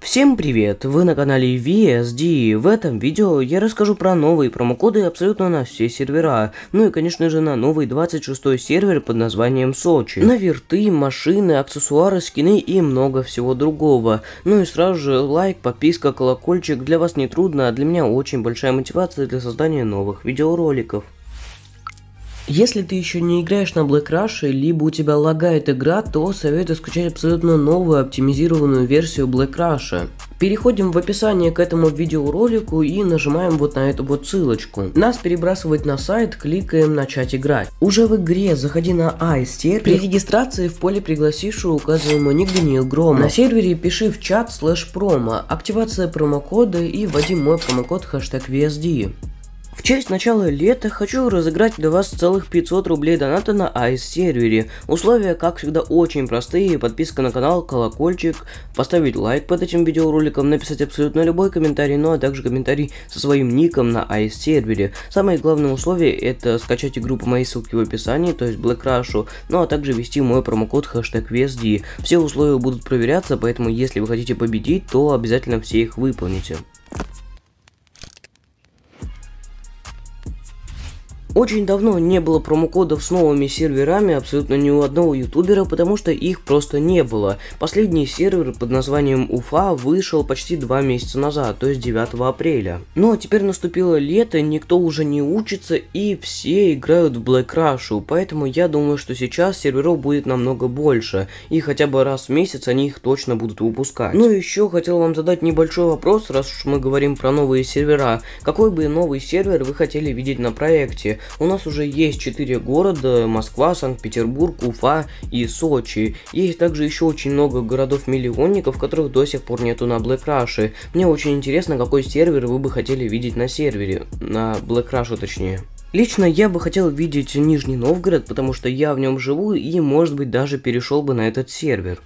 Всем привет, вы на канале VSD, в этом видео я расскажу про новые промокоды абсолютно на все сервера, ну и конечно же на новый 26 сервер под названием Сочи, на верты, машины, аксессуары, скины и много всего другого, ну и сразу же лайк, подписка, колокольчик, для вас не трудно, а для меня очень большая мотивация для создания новых видеороликов. Если ты еще не играешь на Black Rush, либо у тебя лагает игра, то советую скачать абсолютно новую оптимизированную версию Black Rush. Переходим в описание к этому видеоролику и нажимаем вот на эту вот ссылочку. Нас перебрасывает на сайт, кликаем начать играть. Уже в игре заходи на iServer. При регистрации в поле пригласившего указываем ник Даниил Грома. На сервере пиши в чат слэш промо, активация промокода и вводи мой промокод хэштег VSD. В честь начала лета хочу разыграть для вас целых 500 рублей доната на AIS сервере. Условия, как всегда, очень простые. Подписка на канал, колокольчик, поставить лайк под этим видеороликом, написать абсолютно любой комментарий, ну а также комментарий со своим ником на AIS сервере. Самое главное условие это скачать игру по моей ссылке в описании, то есть Black Rush, ну а также ввести мой промокод хэштег VSD. Все условия будут проверяться, поэтому если вы хотите победить, то обязательно все их выполните. Очень давно не было промокодов с новыми серверами абсолютно ни у одного ютубера, потому что их просто не было. Последний сервер под названием Уфа вышел почти два месяца назад, то есть 9 апреля. Но теперь наступило лето, никто уже не учится и все играют в Black Rush, поэтому я думаю, что сейчас серверов будет намного больше, и хотя бы раз в месяц они их точно будут выпускать. Ну еще хотел вам задать небольшой вопрос, раз уж мы говорим про новые сервера. Какой бы новый сервер вы хотели видеть на проекте? У нас уже есть 4 города, Москва, Санкт-Петербург, Уфа и Сочи. Есть также еще очень много городов-миллионников, которых до сих пор нету на Black Rush. Мне очень интересно, какой сервер вы бы хотели видеть на сервере, на Black Rush точнее. Лично я бы хотел видеть Нижний Новгород, потому что я в нем живу и, может быть, даже перешел бы на этот сервер.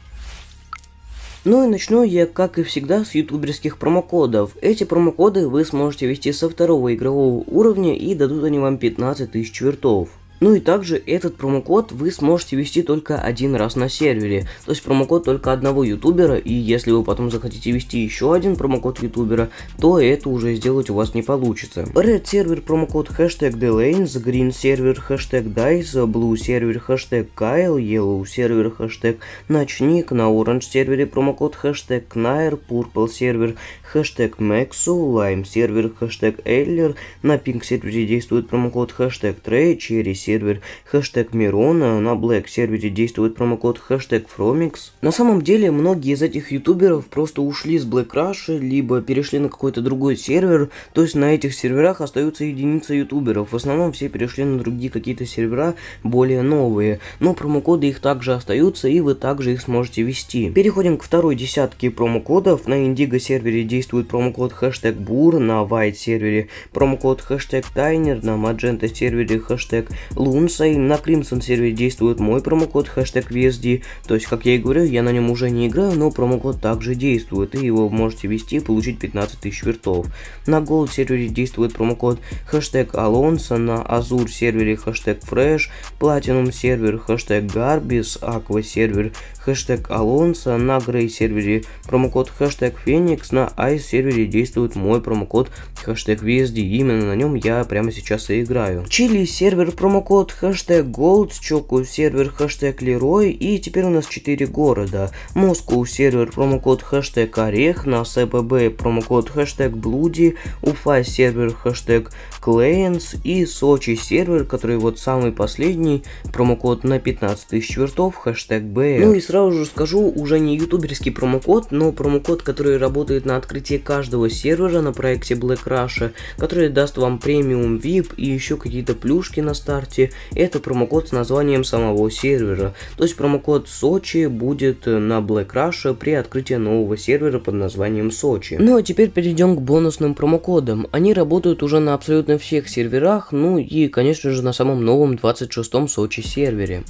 Ну и начну я, как и всегда, с ютуберских промокодов. Эти промокоды вы сможете ввести со второго игрового уровня и дадут они вам 15 тысяч вертов. Ну и также этот промокод вы сможете ввести только один раз на сервере, то есть промокод только одного ютубера, и если вы потом захотите ввести еще один промокод ютубера, то это уже сделать у вас не получится. Red сервер промокод хэштег delanes, green сервер хэштег dice, blue сервер хэштег kyle, yellow сервер хэштег ночник, на orange сервере промокод хэштег nair, purple сервер хэштег maxu, lime сервер хэштег eller, на pink сервере действует промокод хэштег trade, cherry сервер хэштег Мирона, на Black сервере действует промокод хэштег Fromix. На самом деле, многие из этих ютуберов просто ушли с Black Rush, либо перешли на какой-то другой сервер, то есть на этих серверах остаются единицы ютуберов. В основном все перешли на другие какие-то сервера, более новые, но промокоды их также остаются, и вы также их сможете вести. Переходим к второй десятке промокодов. На Indigo сервере действует промокод хэштег бур, на White сервере промокод хэштег тайнер, на magenta сервере хэштег Лунса, и на Crimson сервере действует мой промокод хэштег VSD, то есть, как я и говорю, я на нем уже не играю, но промокод также действует, и его можете ввести и получить 15 тысяч вертов. На Gold сервере действует промокод хэштег Alonso, на Azure сервере хэштег Fresh, Platinum сервер хэштег Garbis, Aqua сервер хэштег Alonso, на Grey сервере промокод хэштег Phoenix, на Ice сервере действует мой промокод хэштег VSD, именно на нем я прямо сейчас и играю. Чили сервер промокод промокод хэштег gold, чоку сервер хэштег лерой и теперь у нас 4 города. москву сервер промокод хэштег орех, на СББ промокод хэштег блуди, Уфа сервер хэштег клейнс и Сочи сервер, который вот самый последний, промокод на 15 тысяч вертов, хэштег б. Ну и сразу же скажу, уже не ютуберский промокод, но промокод, который работает на открытии каждого сервера на проекте Black Russia, который даст вам премиум VIP и еще какие-то плюшки на старте ВКонтакте, это промокод с названием самого сервера. То есть промокод Сочи будет э, на Black Russia при открытии нового сервера под названием Сочи. Ну а теперь перейдем к бонусным промокодам. Они работают уже на абсолютно всех серверах, ну и конечно же на самом новом 26-м Сочи сервере.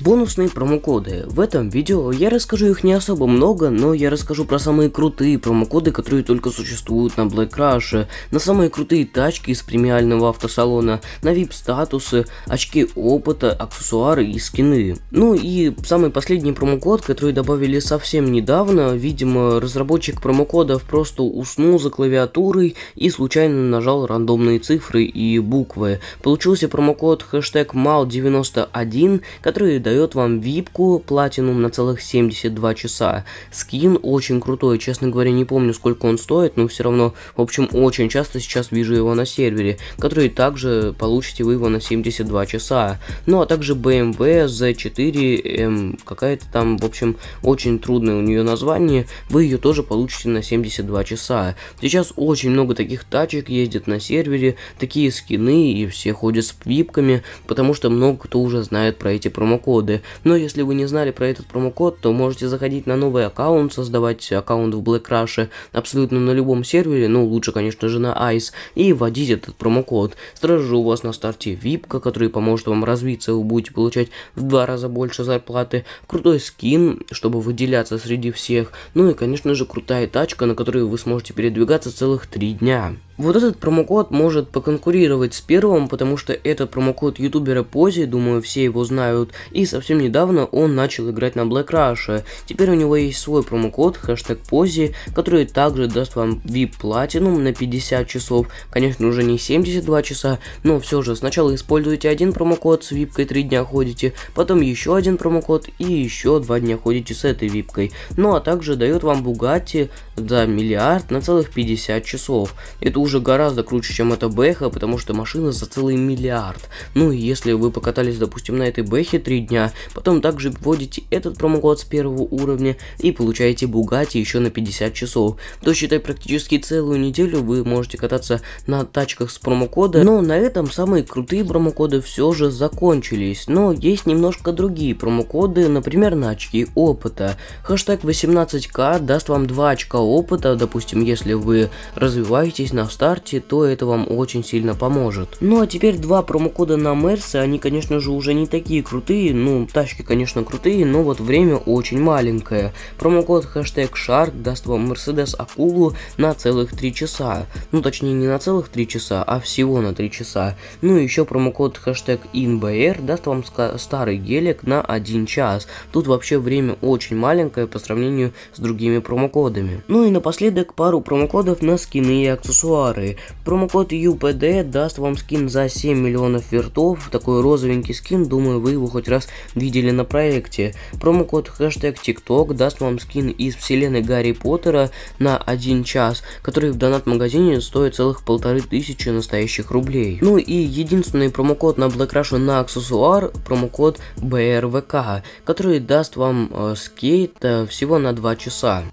Бонусные промокоды. В этом видео я расскажу их не особо много, но я расскажу про самые крутые промокоды, которые только существуют на Black Rush, на самые крутые тачки из премиального автосалона, на VIP статусы, очки опыта, аксессуары и скины. Ну и самый последний промокод, который добавили совсем недавно, видимо разработчик промокодов просто уснул за клавиатурой и случайно нажал рандомные цифры и буквы. Получился промокод хэштег MAL91, который дает вам випку платинум на целых 72 часа. Скин очень крутой, честно говоря, не помню, сколько он стоит, но все равно, в общем, очень часто сейчас вижу его на сервере, который также получите вы его на 72 часа. Ну, а также BMW Z4, эм, эм, какая-то там, в общем, очень трудное у нее название, вы ее тоже получите на 72 часа. Сейчас очень много таких тачек ездит на сервере, такие скины, и все ходят с випками, потому что много кто уже знает про эти промокоды коды. Но если вы не знали про этот промокод, то можете заходить на новый аккаунт, создавать аккаунт в Black Rush абсолютно на любом сервере, ну лучше, конечно же, на Ice, и вводить этот промокод. Сразу же у вас на старте випка, который поможет вам развиться, вы будете получать в два раза больше зарплаты, крутой скин, чтобы выделяться среди всех, ну и, конечно же, крутая тачка, на которой вы сможете передвигаться целых три дня. Вот этот промокод может поконкурировать с первым, потому что это промокод ютубера Пози, думаю, все его знают, и совсем недавно он начал играть на Black Rush. Теперь у него есть свой промокод, хэштег Пози, который также даст вам VIP Platinum на 50 часов, конечно уже не 72 часа, но все же сначала используйте один промокод, с випкой 3 дня ходите, потом еще один промокод и еще 2 дня ходите с этой випкой. Ну а также дает вам Bugatti за миллиард на целых 50 часов. Это уже уже гораздо круче, чем эта бэха, потому что машина за целый миллиард. Ну и если вы покатались, допустим, на этой бэхе 3 дня, потом также вводите этот промокод с первого уровня и получаете Бугати еще на 50 часов, то считай практически целую неделю вы можете кататься на тачках с промокода, но на этом самые крутые промокоды все же закончились, но есть немножко другие промокоды, например на очки опыта. Хэштег 18к даст вам 2 очка опыта, допустим, если вы развиваетесь на старте, то это вам очень сильно поможет. Ну а теперь два промокода на Мерсы, они конечно же уже не такие крутые, ну тачки конечно крутые, но вот время очень маленькое. Промокод хэштег Shark даст вам Mercedes Акулу на целых 3 часа. Ну точнее не на целых 3 часа, а всего на 3 часа. Ну и еще промокод хэштег INBR даст вам старый гелик на 1 час. Тут вообще время очень маленькое по сравнению с другими промокодами. Ну и напоследок пару промокодов на скины и аксессуары товары. Промокод UPD даст вам скин за 7 миллионов вертов. Такой розовенький скин, думаю, вы его хоть раз видели на проекте. Промокод хэштег TikTok даст вам скин из вселенной Гарри Поттера на 1 час, который в донат-магазине стоит целых полторы тысячи настоящих рублей. Ну и единственный промокод на Black Russian на аксессуар, промокод BRVK, который даст вам э, скейт э, всего на 2 часа.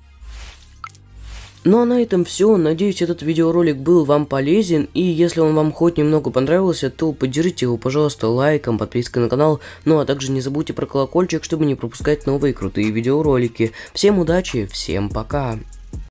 Ну а на этом все. Надеюсь, этот видеоролик был вам полезен. И если он вам хоть немного понравился, то поддержите его, пожалуйста, лайком, подпиской на канал. Ну а также не забудьте про колокольчик, чтобы не пропускать новые крутые видеоролики. Всем удачи, всем пока!